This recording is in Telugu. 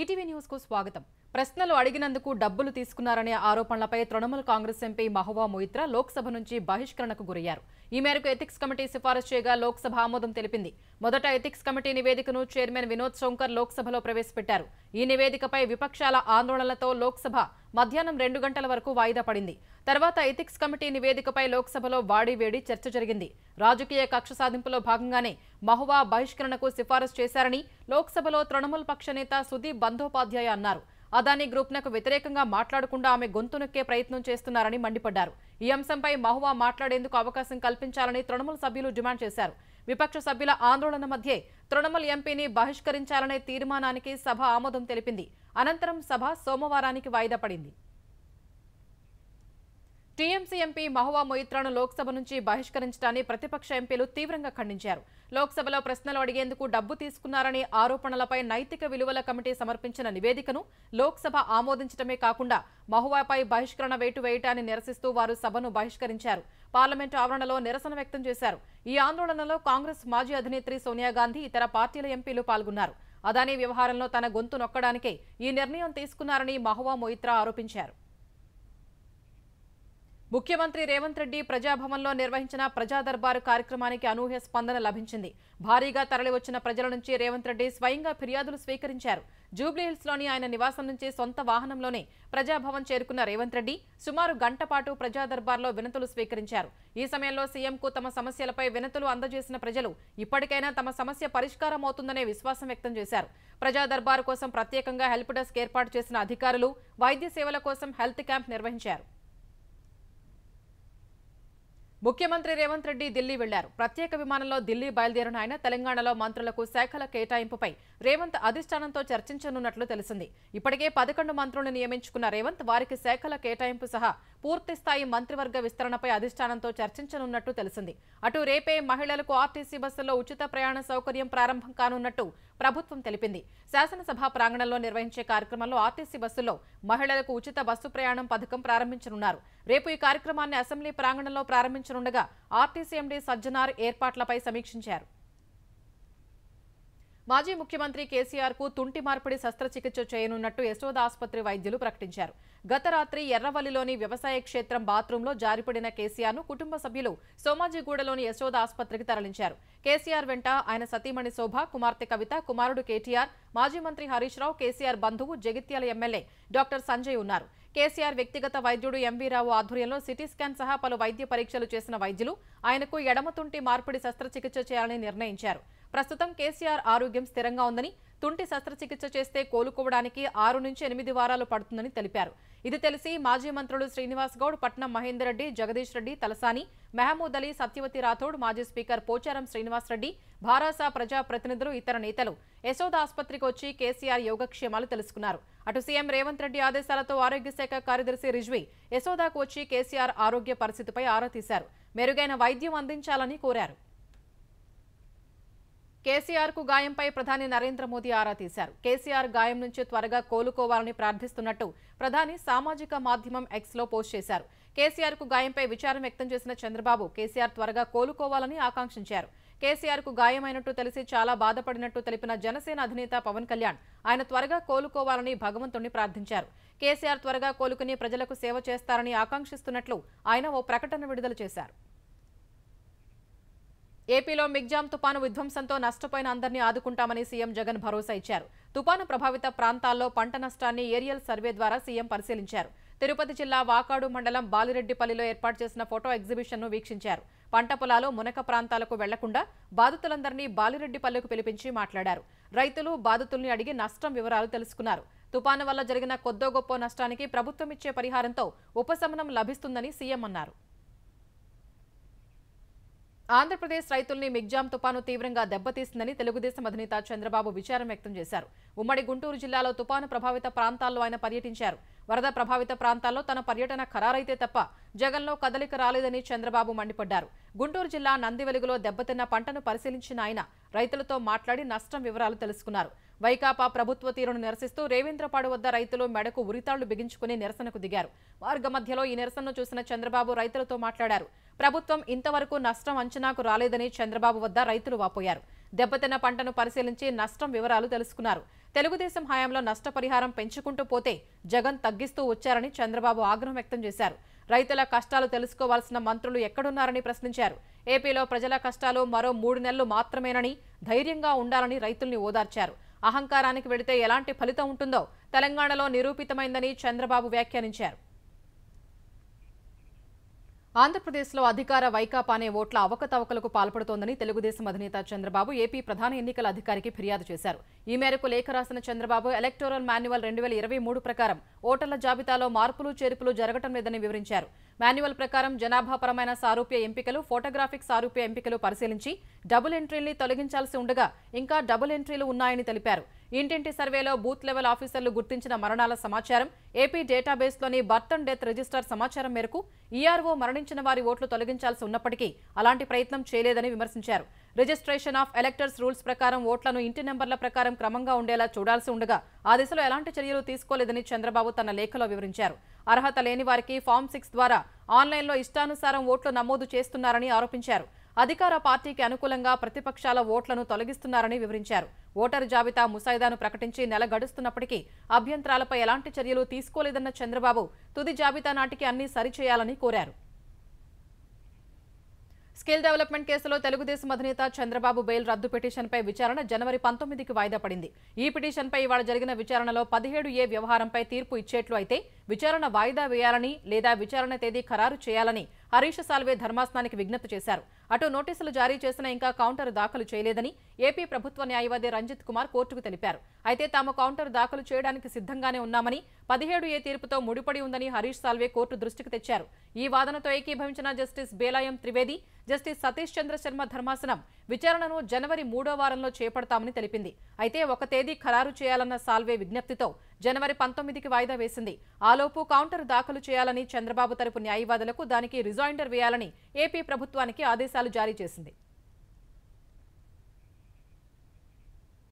ఈటీవీ న్యూస్ కు స్వాగతం ప్రశ్నలు అడిగినందుకు డబ్బులు తీసుకున్నారనే ఆరోపణలపై తృణమూల్ కాంగ్రెస్ ఎంపీ మహువా మొయిత్రా లోక్సభ నుంచి బహిష్కరణకు గురయ్యారు ఈ మేరకు ఎథిక్స్ కమిటీ సిఫారసు చేయగా లోక్సభ ఆమోదం తెలిపింది మొదట ఎథిక్స్ కమిటీ నివేదికను చైర్మన్ వినోద్ శంకర్ లోక్సభలో ప్రవేశపెట్టారు ఈ నివేదికపై విపక్షాల ఆందోళనలతో లోక్సభ మధ్యాహ్నం రెండు గంటల వరకు వాయిదా పడింది తర్వాత ఎథిక్స్ కమిటీ నివేదికపై లోక్సభలో వాడివేడి చర్చ జరిగింది రాజకీయ కక్ష సాధింపులో భాగంగానే మహువా బహిష్కరణకు సిఫారసు చేశారని లోక్సభలో తృణమూల్ పక్ష నేత సుదీప్ బందోపాధ్యాయ అన్నారు అదానీ గ్రూప్నకు వ్యతిరేకంగా మాట్లాడకుండా ఆమె గొంతు నొక్కే ప్రయత్నం చేస్తున్నారని మండిపడ్డారు ఈ అంశంపై మహువా మాట్లాడేందుకు అవకాశం కల్పించాలని తృణమూల్ సభ్యులు డిమాండ్ చేశారు విపక్ష సభ్యుల ఆందోళన మధ్యే తృణమూల్ ఎంపీని బహిష్కరించాలనే తీర్మానానికి సభ ఆమోదం తెలిపింది అనంతరం సభ సోమవారానికి వాయిదా పడింది టీఎంసీ ఎంపీ మహువా మొయిత్రాను లోక్సభ నుంచి బహిష్కరించడాన్ని ప్రతిపక్ష ఎంపీలు తీవ్రంగా ఖండించారు లోక్సభలో ప్రశ్నలు అడిగేందుకు డబ్బు తీసుకున్నారనే ఆరోపణలపై నైతిక విలువల కమిటీ సమర్పించిన నివేదికను లోక్సభ ఆమోదించడమే కాకుండా మహువాపై బహిష్కరణ వేటు వేయటాన్ని నిరసిస్తూ వారు సభను బహిష్కరించారు పార్లమెంటు ఆవరణలో నిరసన వ్యక్తం చేశారు ఈ ఆందోళనలో కాంగ్రెస్ మాజీ అధినేత్రి సోనియా గాంధీ ఇతర పార్టీల ఎంపీలు పాల్గొన్నారు అదానీ వ్యవహారంలో తన గొంతు నొక్కడానికే ఈ నిర్ణయం తీసుకున్నారని మహువా మొయిత్రా ఆరోపించారు ముఖ్యమంత్రి రేవంత్ రెడ్డి ప్రజాభవన్లో నిర్వహించిన ప్రజా దర్బారు కార్యక్రమానికి అనూహ్య స్పందన లభించింది భారీగా తరలివచ్చిన ప్రజల నుంచి రేవంత్ రెడ్డి స్వయంగా ఫిర్యాదులు స్వీకరించారు జూబ్లీహిల్స్లోని ఆయన నివాసం నుంచి సొంత వాహనంలోనే ప్రజాభవన్ చేరుకున్న రేవంత్ రెడ్డి సుమారు గంట పాటు ప్రజా దర్బార్లో వినతులు స్వీకరించారు ఈ సమయంలో సీఎంకు తమ సమస్యలపై వినతులు అందజేసిన ప్రజలు ఇప్పటికైనా తమ సమస్య పరిష్కారం అవుతుందనే విశ్వాసం వ్యక్తం చేశారు ప్రజా దర్బార్ కోసం ప్రత్యేకంగా హెల్ప్ డెస్క్ ఏర్పాటు చేసిన అధికారులు వైద్య సేవల కోసం హెల్త్ క్యాంప్ నిర్వహించారు ముఖ్యమంత్రి రేవంత్ రెడ్డి ఢిల్లీ వెళ్లారు ప్రత్యేక విమానంలో ఢిల్లీ బయలుదేరిన ఆయన తెలంగాణలో మంత్రులకు శాఖల కేటాయింపుపై రేవంత్ అధిష్టానంతో చర్చించనున్నట్లు తెలిసింది ఇప్పటికే పదకొండు మంత్రులను నియమించుకున్న రేవంత్ వారికి శాఖల కేటాయింపు సహా పూర్తిస్థాయి మంత్రివర్గ విస్తరణపై అధిష్టానంతో చర్చించనున్నట్టు తెలిసింది అటు రేపే మహిళలకు ఆర్టీసీ బస్సుల్లో ఉచిత ప్రయాణ సౌకర్యం ప్రారంభం కానున్నట్టు ప్రభుత్వం తెలిపింది శాసనసభ ప్రాంగణంలో నిర్వహించే కార్యక్రమంలో ఆర్టీసీ బస్సుల్లో మహిళలకు ఉచిత బస్సు ప్రయాణం పథకం ప్రారంభించనున్నారు రేపు ఈ కార్యక్రమాన్ని అసెంబ్లీ ప్రాంగణంలో ప్రారంభించనుండగా ఆర్టీసీ ఎండీ సజ్జనార్ ఏర్పాట్లపై సమీక్షించారు మాజీ ముఖ్యమంత్రి కేసీఆర్ కు తుంటి మార్పిడి శస్త్రచికిత్స చేయనున్నట్టు యశోద ఆసుపత్రి వైద్యులు ప్రకటించారు గత రాత్రి ఎర్రవల్లిలోని వ్యవసాయ క్షేత్రం బాత్రూంలో జారిపడిన కేసీఆర్ ను కుటుంబ సభ్యులు సోమాజిగూడలోని యశోద ఆసుపత్రికి తరలించారు కేసీఆర్ వెంట ఆయన సతీమణి శోభ కుమార్తె కవిత కుమారుడు కేటీఆర్ మాజీ మంత్రి హరీష్ రావు కేసీఆర్ బంధువు జగిత్యాల ఎమ్మెల్యే డాక్టర్ సంజయ్ ఉన్నారు కేసీఆర్ వ్యక్తిగత వైద్యుడు ఎంవీరావు ఆధ్వర్యంలో సిటీ స్కాన్ సహా పలు వైద్య పరీక్షలు చేసిన వైద్యులు ఆయనకు ఎడమతుంటి మార్పిడి శస్త్రచికిత్స చేయాలని నిర్ణయించారు ప్రస్తుతం కేసీఆర్ ఆరోగ్యం స్థిరంగా ఉందని తుంటి శస్త్రచికిత్స చేస్తే కోలుకోవడానికి ఆరు నుంచి ఎనిమిది వారాలు పడుతుందని తెలిపారు ఇది తెలిసి మాజీ మంత్రులు శ్రీనివాస్ గౌడ్ పట్నం మహేందర్ రెడ్డి జగదీష్ రెడ్డి తలసాని మహమూద్ అలీ సత్యవతి రాథోడ్ మాజీ స్పీకర్ పోచారం శ్రీనివాస్ రెడ్డి భారాస ప్రజాప్రతినిధులు ఇతర నేతలు యశోద ఆసుపత్రికి వచ్చి కేసీఆర్ యోగక్షేమాలు తెలుసుకున్నారు అటు సీఎం రేవంత్ రెడ్డి ఆదేశాలతో ఆరోగ్య శాఖ కార్యదర్శి రిజ్వీ యశోదాకు వచ్చి కేసీఆర్ ఆరోగ్య పరిస్థితిపై ఆరా తీశారు మెరుగైన వైద్యం అందించాలని కోరారు కేసీఆర్ కు గాయంపై ప్రధాని నరేంద్ర మోదీ ఆరా తీశారు కేసీఆర్ గాయం నుంచి త్వరగా కోలుకోవాలని ప్రార్థిస్తున్నట్టు ప్రధాని సామాజిక మాధ్యమం ఎక్స్ లో పోస్ట్ చేశారు కేసీఆర్ కు గాయంపై విచారం వ్యక్తం చేసిన చంద్రబాబు కేసీఆర్ త్వరగా కోలుకోవాలని ఆకాంక్షించారు కేసీఆర్ కు గాయమైనట్టు తెలిసి చాలా బాధపడినట్టు తెలిపిన జనసేన అధినేత పవన్ కళ్యాణ్ ఆయన త్వరగా కోలుకోవాలని భగవంతుణ్ణి ప్రార్థించారు కేసీఆర్ త్వరగా కోలుకుని ప్రజలకు సేవ చేస్తారని ఆకాంక్షిస్తున్నట్లు ఆయన ఓ ప్రకటన విడుదల చేశారు ఏపీలో మిగ్జామ్ తుపాను విధ్వంసంతో నష్టపోయిన అందరినీ ఆదుకుంటామని సీఎం జగన్ భరోసా ఇచ్చారు తుపాను ప్రభావిత ప్రాంతాల్లో పంట నష్టాన్ని ఏరియల్ సర్వే ద్వారా సీఎం పరిశీలించారు తిరుపతి జిల్లా వాకాడు మండలం బాలిరెడ్డిపల్లిలో ఏర్పాటు చేసిన ఫోటో ఎగ్జిబిషన్ను వీక్షించారు పంట పొలాలు మునక ప్రాంతాలకు వెళ్లకుండా బాధితులందరినీ బాలిరెడ్డిపల్లికి పిలిపించి మాట్లాడారు రైతులు బాధితుల్ని అడిగి నష్టం వివరాలు తెలుసుకున్నారు తుపాను వల్ల జరిగిన కొద్దో గొప్ప నష్టానికి ప్రభుత్వం ఇచ్చే పరిహారంతో ఉపశమనం లభిస్తుందని సీఎం అన్నారు ఆంధ్రప్రదేశ్ రైతుల్ని మిగ్జామ్ తుపాను తీవ్రంగా దెబ్బతీస్తుందని తెలుగుదేశం అధినేత చంద్రబాబు విచారం వ్యక్తం చేశారు ఉమ్మడి గుంటూరు జిల్లాలో తుపాను ప్రభావిత ప్రాంతాల్లో ఆయన పర్యటించారు వరద ప్రభావిత ప్రాంతాల్లో తన పర్యటన ఖరారైతే తప్ప జగన్లో కదలిక రాలేదని చంద్రబాబు మండిపడ్డారు గుంటూరు జిల్లా నందివెలుగులో దెబ్బతిన్న పంటను పరిశీలించిన ఆయన రైతులతో మాట్లాడి నష్టం వివరాలు తెలుసుకున్నారు వైకాపా ప్రభుత్వ తీరును నిరసిస్తూ రేవేంద్రపాడు వద్ద రైతులు మెడకు ఉరితాళ్లు బిగించుకుని నిరసనకు దిగారు మార్గ మధ్యలో ఈ నిరసనను చూసిన చంద్రబాబు రైతులతో మాట్లాడారు ప్రభుత్వం ఇంతవరకు నష్టం అంచనాకు రాలేదని చంద్రబాబు వద్ద రైతులు వాపోయారు దెబ్బతిన్న పంటను పరిశీలించి నష్టం వివరాలు తెలుసుకున్నారు తెలుగుదేశం హయాంలో నష్టపరిహారం పెంచుకుంటూ పోతే జగన్ తగ్గిస్తూ వచ్చారని చంద్రబాబు ఆగ్రహం వ్యక్తం చేశారు రైతుల కష్టాలు తెలుసుకోవాల్సిన మంత్రులు ఎక్కడున్నారని ప్రశ్నించారు ఏపీలో ప్రజల కష్టాలు మరో మూడు నెలలు మాత్రమేనని ధైర్యంగా ఉండాలని రైతుల్ని ఓదార్చారు అహంకారానికి వెడితే ఎలాంటి ఫలితం ఉంటుందో తెలంగాణలో నిరూపితమైందని చంద్రబాబు వ్యాఖ్యానించారు ఆంధ్రప్రదేశ్లో అధికార వైకాపానే ఓట్ల అవకతవకలకు పాల్పడుతోందని తెలుగుదేశం అధినేత చంద్రబాబు ఏపీ ప్రధాన ఎన్నికల అధికారికి ఫిర్యాదు చేశారు ఈ మేరకు లేఖ రాసిన చంద్రబాబు ఎలక్టోరల్ మాన్యువల్ రెండు ఇరవై మూడు ప్రకారం ఓటర్ల జాబితాలో మార్పులు చేర్పులు జరగటం లేదని వివరించారు మాన్యువల్ ప్రకారం జనాభాపరమైన సారూప్య ఎంపికలు ఫోటోగ్రాఫిక్ సారూప్య ఎంపికలు పరిశీలించి డబుల్ ఎంట్రీల్ని తొలగించాల్సి ఉండగా ఇంకా డబుల్ ఎంట్రీలు ఉన్నాయని తెలిపారు ఇంటింటి సర్వేలో బూత్ లెవెల్ ఆఫీసర్లు గుర్తించిన మరణాల సమాచారం ఏపీ డేటాబేస్లోని బర్త్ అండ్ డెత్ రిజిస్టర్ సమాచారం మేరకు ఈఆర్ఓ మరణించిన వారి ఓట్లు తొలగించాల్సి ఉన్నప్పటికీ అలాంటి ప్రయత్నం చేయలేదని విమర్శించారు రిజిస్ట్రేషన్ ఆఫ్ ఎలక్టర్స్ రూల్స్ ప్రకారం ఓట్లను ఇంటి నెంబర్ల ప్రకారం క్రమంగా ఉండేలా చూడాల్సి ఉండగా ఆ దిశలో ఎలాంటి చర్యలు తీసుకోలేదని చంద్రబాబు తన లేఖలో వివరించారు అర్హత లేని వారికి ఫామ్ సిక్స్ ద్వారా ఆన్లైన్లో ఇష్టానుసారం ఓట్లు నమోదు చేస్తున్నారని ఆరోపించారు అధికార పార్టీకి అనుకూలంగా ప్రతిపక్షాల ఓట్లను తొలగిస్తున్నారని వివరించారు ఓటరు జాబితా ముసాయిదాను ప్రకటించి నెల గడుస్తున్నప్పటికీ అభ్యంతరాలపై ఎలాంటి చర్యలు తీసుకోలేదన్న చంద్రబాబు తుది జాబితా నాటికి అన్ని సరిచేయాలని కోరారు స్కిల్ డెవలప్మెంట్ కేసులో తెలుగుదేశం అధినేత చంద్రబాబు బెయిల్ రద్దు పిటిషన్పై విచారణ జనవరి పంతొమ్మిదికి వాయిదా పడింది ఈ పిటిషన్పై ఇవాళ జరిగిన విచారణలో పదిహేడు ఏ వ్యవహారంపై తీర్పు ఇచ్చేట్లు అయితే విచారణ వాయిదా వేయాలని లేదా విచారణ తేదీ ఖరారు చేయాలని హరీష్ సాల్వే ధర్మాసనానికి విజ్ఞప్తి చేశారు అటు నోటీసులు జారీ చేసినా ఇంకా కౌంటర్ దాఖలు చేయలేదని ఏపీ ప్రభుత్వ న్యాయవాది రంజిత్ కుమార్ కోర్టుకు తెలిపారు అయితే తాము కౌంటర్ దాఖలు చేయడానికి సిద్ధంగానే ఉన్నామని పదిహేడు ఏ తీర్పుతో ముడిపడి ఉందని హరీష్ సాల్వే కోర్టు దృష్టికి తెచ్చారు ఈ వాదనతో ఏకీభవించిన జస్టిస్ బేలాయం త్రివేది జస్టిస్ సతీష్ చంద్ర శర్మ ధర్మాసనం విచారణను జనవరి మూడో వారంలో చేపడతామని తెలిపింది అయితే ఒక తేదీ ఖరారు చేయాలన్న సాల్వే విజ్ఞప్తితో జనవరి పంతొమ్మిదికి వాయిదా వేసింది ఆలోపు కౌంటర్ దాఖలు చేయాలని చంద్రబాబు తరపు న్యాయవాదులకు దానికి రిజాయిండర్ వేయాలని ఏపీ ప్రభుత్వానికి ఆదేశాలు జారీ చేసింది